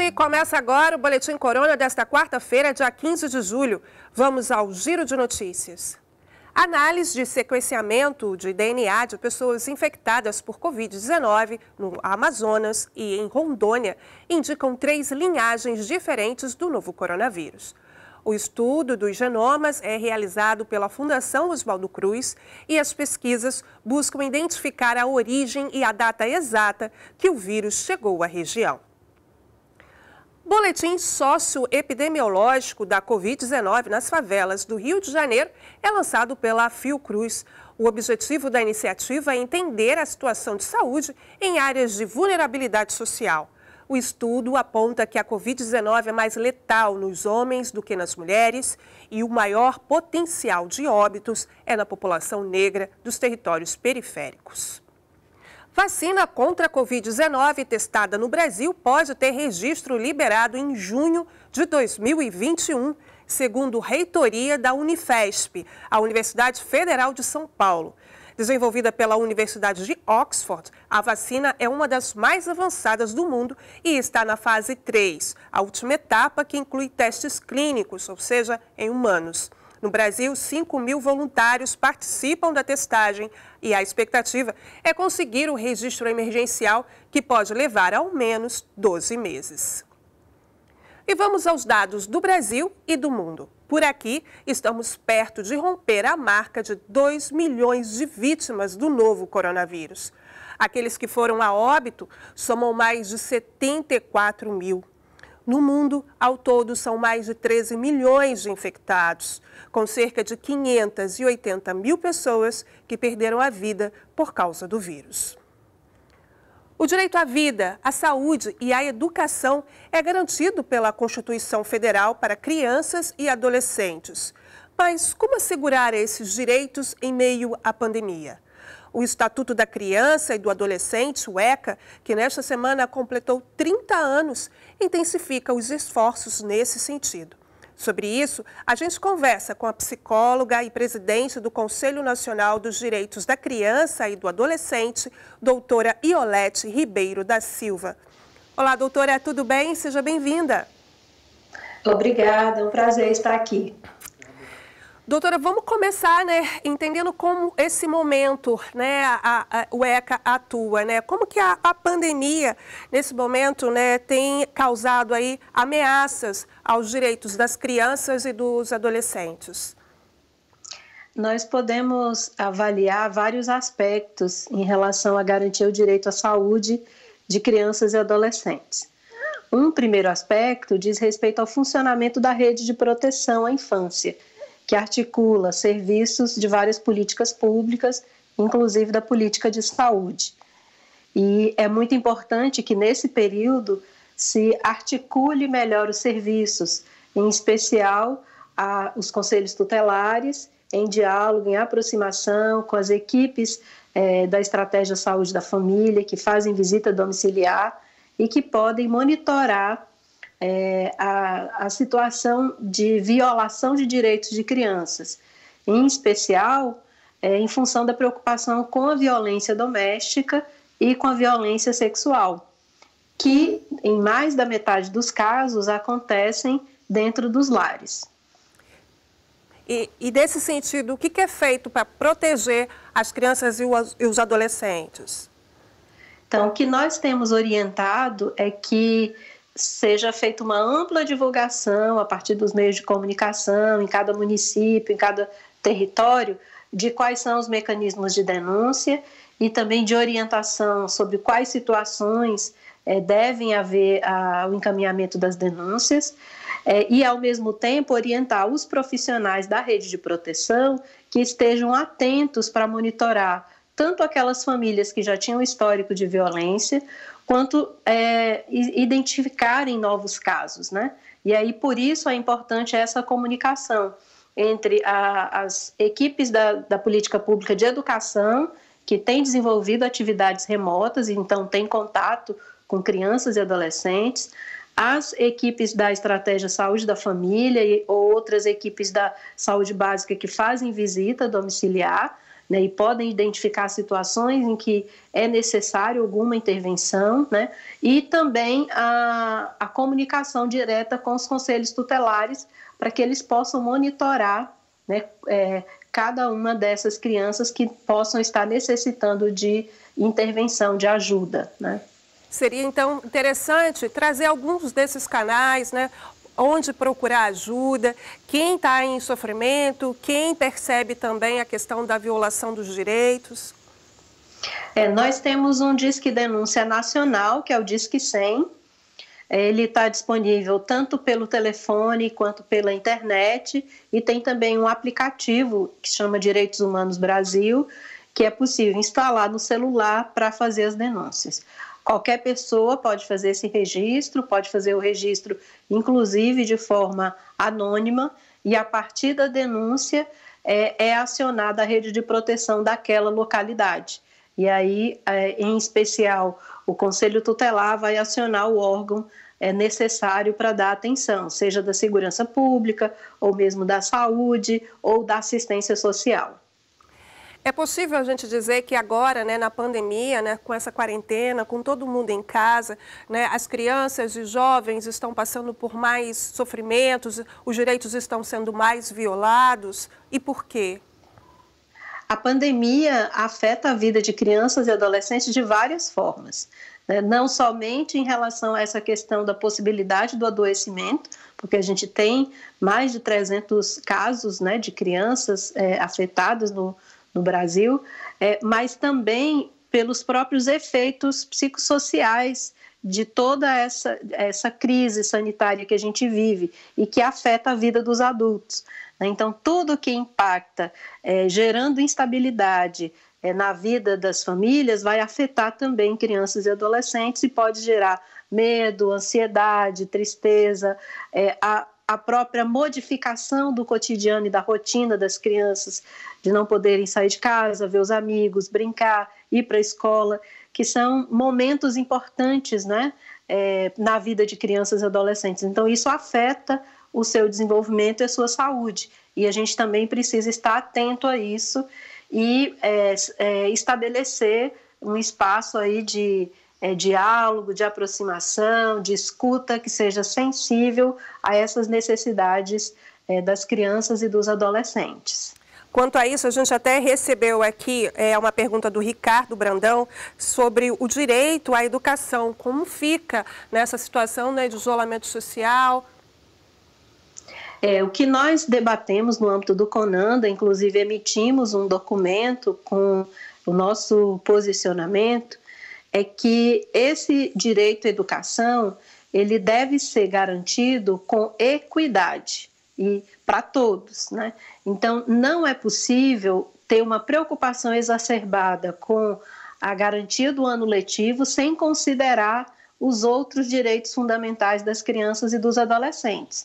gente, começa agora o Boletim Corona desta quarta-feira, dia 15 de julho. Vamos ao giro de notícias. Análise de sequenciamento de DNA de pessoas infectadas por Covid-19 no Amazonas e em Rondônia indicam três linhagens diferentes do novo coronavírus. O estudo dos genomas é realizado pela Fundação Oswaldo Cruz e as pesquisas buscam identificar a origem e a data exata que o vírus chegou à região. Boletim socioepidemiológico da Covid-19 nas favelas do Rio de Janeiro é lançado pela Fiocruz. O objetivo da iniciativa é entender a situação de saúde em áreas de vulnerabilidade social. O estudo aponta que a Covid-19 é mais letal nos homens do que nas mulheres e o maior potencial de óbitos é na população negra dos territórios periféricos. Vacina contra a Covid-19 testada no Brasil pode ter registro liberado em junho de 2021, segundo reitoria da Unifesp, a Universidade Federal de São Paulo. Desenvolvida pela Universidade de Oxford, a vacina é uma das mais avançadas do mundo e está na fase 3, a última etapa que inclui testes clínicos, ou seja, em humanos. No Brasil, 5 mil voluntários participam da testagem e a expectativa é conseguir o registro emergencial, que pode levar ao menos 12 meses. E vamos aos dados do Brasil e do mundo. Por aqui, estamos perto de romper a marca de 2 milhões de vítimas do novo coronavírus. Aqueles que foram a óbito somam mais de 74 mil. No mundo, ao todo, são mais de 13 milhões de infectados, com cerca de 580 mil pessoas que perderam a vida por causa do vírus. O direito à vida, à saúde e à educação é garantido pela Constituição Federal para crianças e adolescentes. Mas como assegurar esses direitos em meio à pandemia? o Estatuto da Criança e do Adolescente, o ECA, que nesta semana completou 30 anos, intensifica os esforços nesse sentido. Sobre isso, a gente conversa com a psicóloga e presidente do Conselho Nacional dos Direitos da Criança e do Adolescente, doutora Iolete Ribeiro da Silva. Olá, doutora, tudo bem? Seja bem-vinda. Obrigada, é um prazer estar aqui. Doutora, vamos começar, né, entendendo como esse momento, né, a, a, o ECA atua, né, como que a, a pandemia, nesse momento, né, tem causado aí ameaças aos direitos das crianças e dos adolescentes? Nós podemos avaliar vários aspectos em relação a garantir o direito à saúde de crianças e adolescentes. Um primeiro aspecto diz respeito ao funcionamento da rede de proteção à infância, que articula serviços de várias políticas públicas, inclusive da política de saúde. E é muito importante que nesse período se articule melhor os serviços, em especial a, os conselhos tutelares, em diálogo, em aproximação com as equipes é, da Estratégia Saúde da Família, que fazem visita domiciliar e que podem monitorar é, a, a situação de violação de direitos de crianças, em especial é, em função da preocupação com a violência doméstica e com a violência sexual, que em mais da metade dos casos acontecem dentro dos lares. E, e nesse sentido, o que, é feito para proteger as crianças e, e os adolescentes? Então, o que nós temos orientado é que seja feita uma ampla divulgação a partir dos meios de comunicação em cada município, em cada território, de quais são os mecanismos de denúncia e também de orientação sobre quais situações é, devem haver a, o encaminhamento das denúncias é, e, ao mesmo tempo, orientar os profissionais da rede de proteção que estejam atentos para monitorar tanto aquelas famílias que já tinham histórico de violência, quanto é, identificarem novos casos, né? E aí, por isso, é importante essa comunicação entre a, as equipes da, da política pública de educação, que tem desenvolvido atividades remotas, então tem contato com crianças e adolescentes, as equipes da estratégia saúde da família e outras equipes da saúde básica que fazem visita domiciliar né, e podem identificar situações em que é necessário alguma intervenção, né, e também a, a comunicação direta com os conselhos tutelares para que eles possam monitorar né, é, cada uma dessas crianças que possam estar necessitando de intervenção, de ajuda. Né. Seria então interessante trazer alguns desses canais, né? onde procurar ajuda, quem está em sofrimento, quem percebe também a questão da violação dos direitos? É, nós temos um Disque Denúncia Nacional, que é o Disque 100. Ele está disponível tanto pelo telefone quanto pela internet e tem também um aplicativo que chama Direitos Humanos Brasil, que é possível instalar no celular para fazer as denúncias. Qualquer pessoa pode fazer esse registro, pode fazer o registro, inclusive de forma anônima, e a partir da denúncia é, é acionada a rede de proteção daquela localidade. E aí, é, em especial, o Conselho Tutelar vai acionar o órgão é necessário para dar atenção, seja da segurança pública, ou mesmo da saúde, ou da assistência social. É possível a gente dizer que agora, né, na pandemia, né, com essa quarentena, com todo mundo em casa, né, as crianças e jovens estão passando por mais sofrimentos, os direitos estão sendo mais violados. E por quê? A pandemia afeta a vida de crianças e adolescentes de várias formas. Né? Não somente em relação a essa questão da possibilidade do adoecimento, porque a gente tem mais de 300 casos né, de crianças é, afetadas no, no Brasil, é, mas também pelos próprios efeitos psicossociais de toda essa, essa crise sanitária que a gente vive e que afeta a vida dos adultos. Né? Então, tudo que impacta, é, gerando instabilidade é, na vida das famílias, vai afetar também crianças e adolescentes e pode gerar medo, ansiedade, tristeza, é, a, a própria modificação do cotidiano e da rotina das crianças, de não poderem sair de casa, ver os amigos, brincar, ir para a escola, que são momentos importantes né, é, na vida de crianças e adolescentes. Então, isso afeta o seu desenvolvimento e a sua saúde. E a gente também precisa estar atento a isso e é, é, estabelecer um espaço aí de é, diálogo, de aproximação, de escuta que seja sensível a essas necessidades é, das crianças e dos adolescentes. Quanto a isso, a gente até recebeu aqui é, uma pergunta do Ricardo Brandão sobre o direito à educação. Como fica nessa situação né, de isolamento social? É, o que nós debatemos no âmbito do CONANDA, inclusive emitimos um documento com o nosso posicionamento, é que esse direito à educação ele deve ser garantido com equidade e para todos, né? Então não é possível ter uma preocupação exacerbada com a garantia do ano letivo sem considerar os outros direitos fundamentais das crianças e dos adolescentes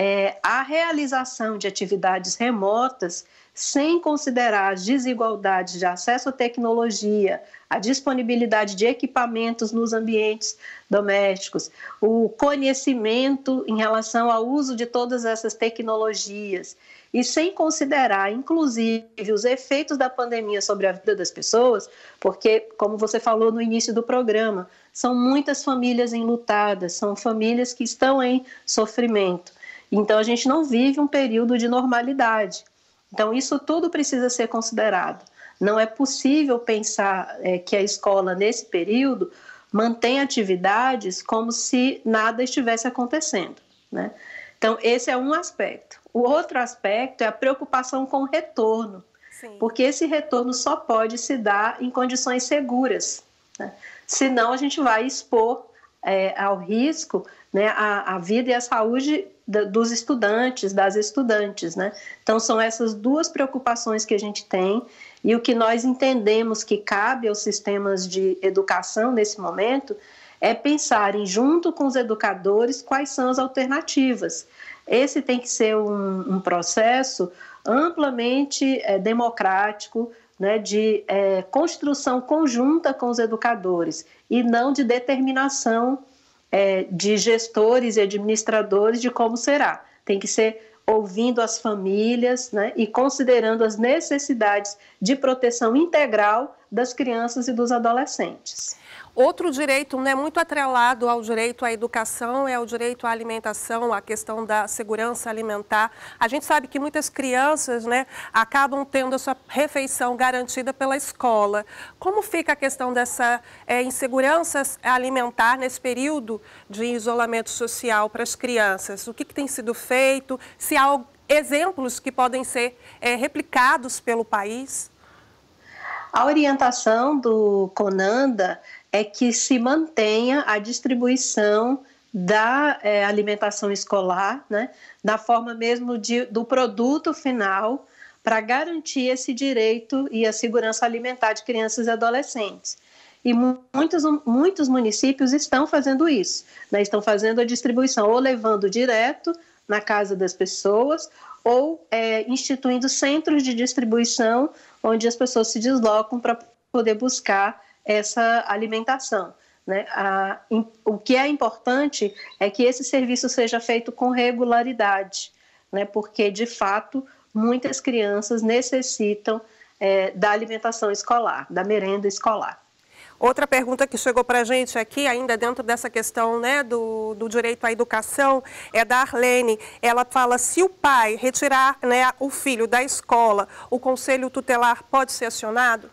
é, a realização de atividades remotas sem considerar as desigualdades de acesso à tecnologia, a disponibilidade de equipamentos nos ambientes domésticos, o conhecimento em relação ao uso de todas essas tecnologias e sem considerar, inclusive, os efeitos da pandemia sobre a vida das pessoas, porque, como você falou no início do programa, são muitas famílias enlutadas, são famílias que estão em sofrimento. Então a gente não vive um período de normalidade. Então isso tudo precisa ser considerado. Não é possível pensar é, que a escola nesse período mantém atividades como se nada estivesse acontecendo, né? Então esse é um aspecto. O outro aspecto é a preocupação com o retorno, Sim. porque esse retorno só pode se dar em condições seguras. Né? Senão a gente vai expor é, ao risco né, a, a, vida e a saúde dos estudantes, das estudantes. Né? Então, são essas duas preocupações que a gente tem e o que nós entendemos que cabe aos sistemas de educação nesse momento é pensarem, junto com os educadores, quais são as alternativas. Esse tem que ser um, um processo amplamente é, democrático, né, de é, construção conjunta com os educadores e não de determinação é, de gestores e administradores de como será. Tem que ser ouvindo as famílias né, e considerando as necessidades de proteção integral das crianças e dos adolescentes. Outro direito né, muito atrelado ao direito à educação é o direito à alimentação, a questão da segurança alimentar. A gente sabe que muitas crianças né, acabam tendo a sua refeição garantida pela escola. Como fica a questão dessa é, insegurança alimentar nesse período de isolamento social para as crianças? O que, que tem sido feito? Se há exemplos que podem ser é, replicados pelo país? A orientação do CONANDA é que se mantenha a distribuição da é, alimentação escolar, né, na forma mesmo de, do produto final, para garantir esse direito e a segurança alimentar de crianças e adolescentes. E muitos, muitos municípios estão fazendo isso, né, estão fazendo a distribuição ou levando direto na casa das pessoas ou é, instituindo centros de distribuição onde as pessoas se deslocam para poder buscar essa alimentação. Né? A, in, o que é importante é que esse serviço seja feito com regularidade, né? porque, de fato, muitas crianças necessitam é, da alimentação escolar, da merenda escolar. Outra pergunta que chegou para a gente aqui, ainda dentro dessa questão né, do, do direito à educação, é da Arlene. Ela fala, se o pai retirar né, o filho da escola, o conselho tutelar pode ser acionado?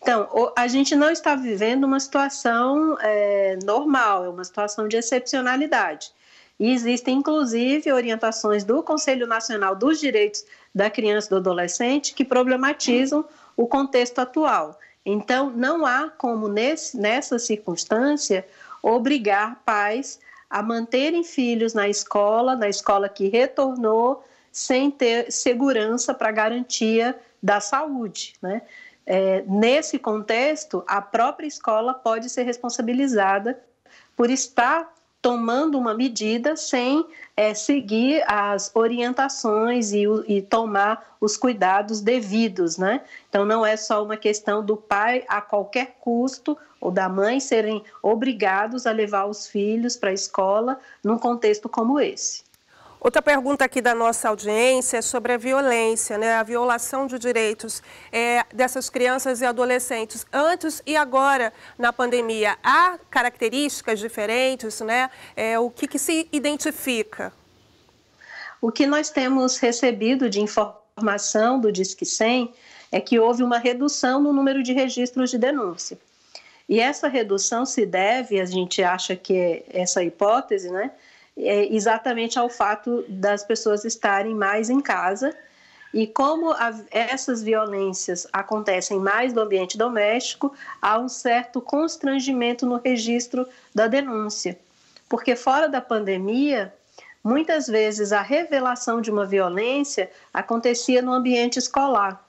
Então, a gente não está vivendo uma situação é, normal, é uma situação de excepcionalidade. E existem, inclusive, orientações do Conselho Nacional dos Direitos da Criança e do Adolescente que problematizam o contexto atual. Então, não há como, nesse, nessa circunstância, obrigar pais a manterem filhos na escola, na escola que retornou, sem ter segurança para garantia da saúde. Né? É, nesse contexto, a própria escola pode ser responsabilizada por estar tomando uma medida sem é, seguir as orientações e, e, tomar os cuidados devidos, né? Então não é só uma questão do pai a qualquer custo ou da mãe serem obrigados a levar os filhos para a escola num contexto como esse. Outra pergunta aqui da nossa audiência é sobre a violência, né? a violação de direitos é, dessas crianças e adolescentes antes e agora na pandemia. Há características diferentes, né? É, o que, que se identifica? O que nós temos recebido de informação do Disque 100 é que houve uma redução no número de registros de denúncia. E essa redução se deve, a gente acha que é essa hipótese, né? é, exatamente ao fato das pessoas estarem mais em casa. E como a, essas violências acontecem mais no ambiente doméstico, há um certo constrangimento no registro da denúncia. Porque fora da pandemia, muitas vezes a revelação de uma violência acontecia no ambiente escolar.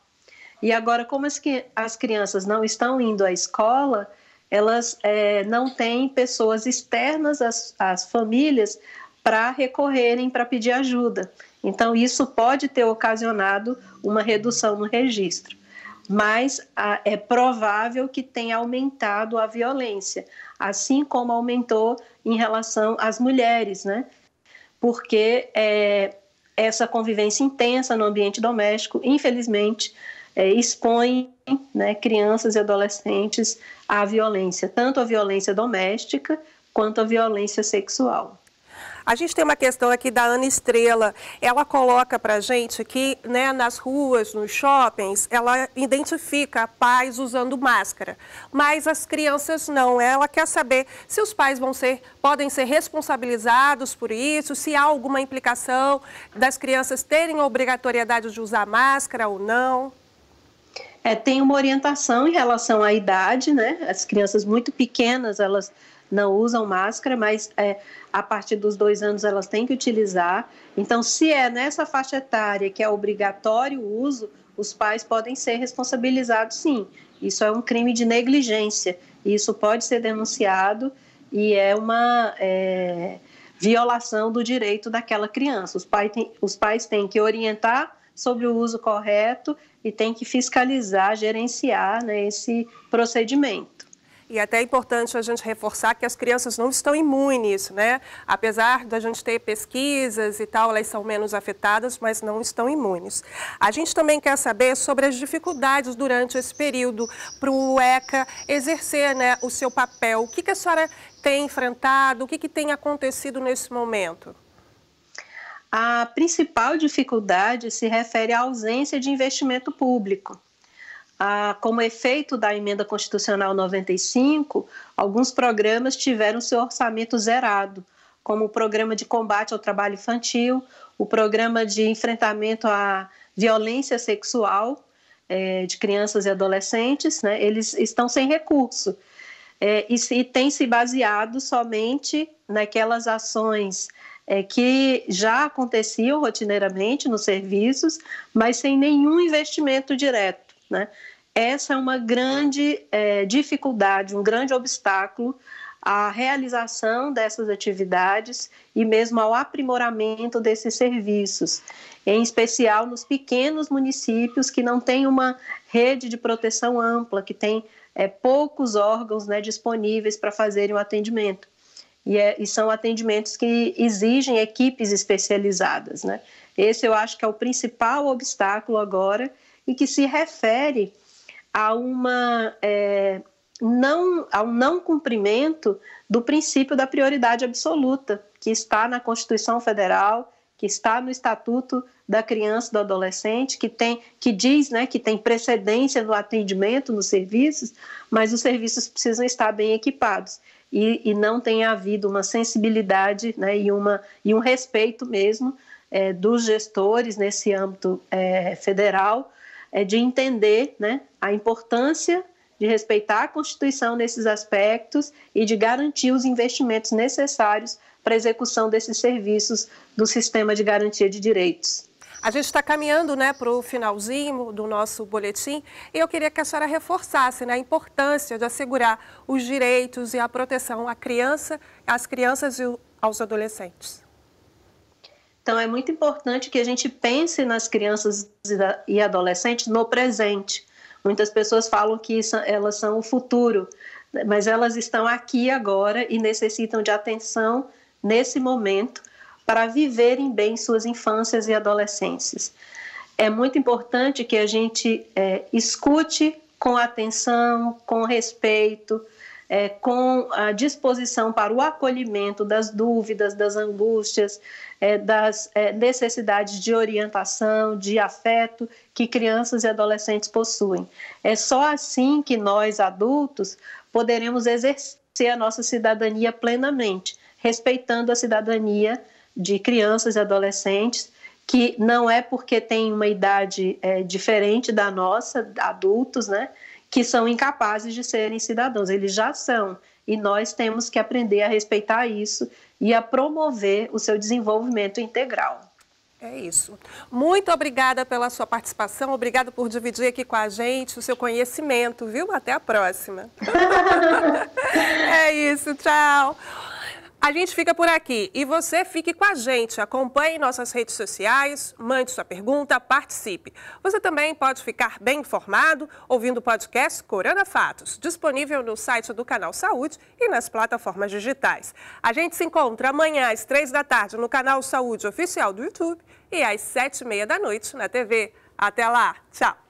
E agora, como as, as crianças não estão indo à escola, elas é, não têm pessoas externas às, às famílias para recorrerem para pedir ajuda. Então, isso pode ter ocasionado uma redução no registro. Mas a, é provável que tenha aumentado a violência, assim como aumentou em relação às mulheres, né? Porque é, essa convivência intensa no ambiente doméstico, infelizmente, é, expõem né, crianças e adolescentes à violência, tanto à violência doméstica quanto à violência sexual. A gente tem uma questão aqui da Ana Estrela. Ela coloca para gente que né, nas ruas, nos shoppings, ela identifica pais usando máscara, mas as crianças não. Ela quer saber se os pais vão ser, podem ser responsabilizados por isso, se há alguma implicação das crianças terem a obrigatoriedade de usar máscara ou não é, tem uma orientação em relação à idade, né? As crianças muito pequenas, elas não usam máscara, mas é, a partir dos dois anos elas têm que utilizar. Então, se é nessa faixa etária que é obrigatório o uso, os pais podem ser responsabilizados, sim. Isso é um crime de negligência. Isso pode ser denunciado e é uma é, violação do direito daquela criança. Os, pai tem, os pais têm que orientar sobre o uso correto e tem que fiscalizar, gerenciar né, esse procedimento. E até é importante a gente reforçar que as crianças não estão imunes, né? Apesar da gente ter pesquisas e tal, elas são menos afetadas, mas não estão imunes. A gente também quer saber sobre as dificuldades durante esse período para o ECA exercer né, o seu papel. O que, que a senhora tem enfrentado? O que, que tem acontecido nesse momento? a principal dificuldade se refere à ausência de investimento público. como efeito da emenda constitucional 95, alguns programas tiveram seu orçamento zerado, como o programa de combate ao trabalho infantil, o programa de enfrentamento à violência sexual é, de crianças e adolescentes, né, eles estão sem recurso. É, e, e tem se baseado somente naquelas ações é, que já aconteciam rotineiramente nos serviços, mas sem nenhum investimento direto. Né? Essa é uma grande é, dificuldade, um grande obstáculo à realização dessas atividades e mesmo ao aprimoramento desses serviços, em especial nos pequenos municípios que não têm uma rede de proteção ampla, que tem é, poucos órgãos né, disponíveis para fazerem o atendimento. E, é, e são atendimentos que exigem equipes especializadas, né? Esse eu acho que é o principal obstáculo agora e que se refere a uma é, não ao não cumprimento do princípio da prioridade absoluta que está na Constituição Federal, que está no Estatuto da Criança e do Adolescente, que tem que diz, né, que tem precedência no atendimento nos serviços, mas os serviços precisam estar bem equipados e, e não tenha havido uma sensibilidade né, e, uma, e um respeito mesmo é, dos gestores nesse âmbito é, federal é, de entender né, a importância de respeitar a Constituição nesses aspectos e de garantir os investimentos necessários para a execução desses serviços do sistema de garantia de direitos. A gente está caminhando né, para o finalzinho do nosso boletim e eu queria que a senhora reforçasse né, a importância de assegurar os direitos e a proteção à criança, às crianças e aos adolescentes. Então, é muito importante que a gente pense nas crianças e adolescentes no presente. Muitas pessoas falam que elas são o futuro, mas elas estão aqui agora e necessitam de atenção nesse momento para viverem bem suas infâncias e adolescências. É muito importante que a gente é, escute com atenção, com respeito, é, com a disposição para o acolhimento das dúvidas, das angústias, é, das é, necessidades de orientação, de afeto que crianças e adolescentes possuem. É só assim que nós, adultos, poderemos exercer a nossa cidadania plenamente, respeitando a cidadania de crianças e adolescentes que não é porque tem uma idade é, diferente da nossa, adultos, né, que são incapazes de serem cidadãos. Eles já são e nós temos que aprender a respeitar isso e a promover o seu desenvolvimento integral. É isso. Muito obrigada pela sua participação, obrigada por dividir aqui com a gente o seu conhecimento, viu? Até a próxima. é isso, tchau. A gente fica por aqui e você fique com a gente. Acompanhe nossas redes sociais, mande sua pergunta, participe. Você também pode ficar bem informado ouvindo o podcast Corona Fatos, disponível no site do Canal Saúde e nas plataformas digitais. A gente se encontra amanhã às três da tarde no Canal Saúde Oficial do YouTube e às sete e meia da noite na TV. Até lá, tchau!